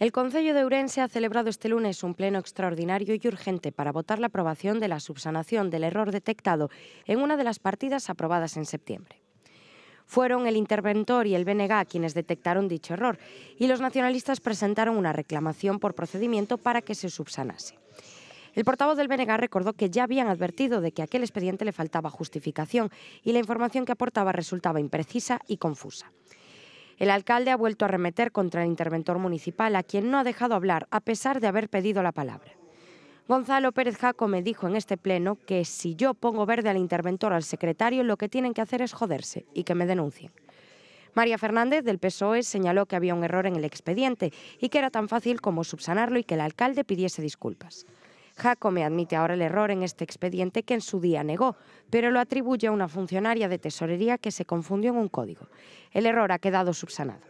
El Consejo de Urense ha celebrado este lunes un pleno extraordinario y urgente para votar la aprobación de la subsanación del error detectado en una de las partidas aprobadas en septiembre. Fueron el interventor y el BNG quienes detectaron dicho error y los nacionalistas presentaron una reclamación por procedimiento para que se subsanase. El portavoz del BNG recordó que ya habían advertido de que aquel expediente le faltaba justificación y la información que aportaba resultaba imprecisa y confusa. El alcalde ha vuelto a remeter contra el interventor municipal, a quien no ha dejado hablar, a pesar de haber pedido la palabra. Gonzalo Pérez Jaco me dijo en este pleno que si yo pongo verde al interventor al secretario, lo que tienen que hacer es joderse y que me denuncien. María Fernández del PSOE señaló que había un error en el expediente y que era tan fácil como subsanarlo y que el alcalde pidiese disculpas. Jacome admite ahora el error en este expediente que en su día negó, pero lo atribuye a una funcionaria de tesorería que se confundió en un código. El error ha quedado subsanado.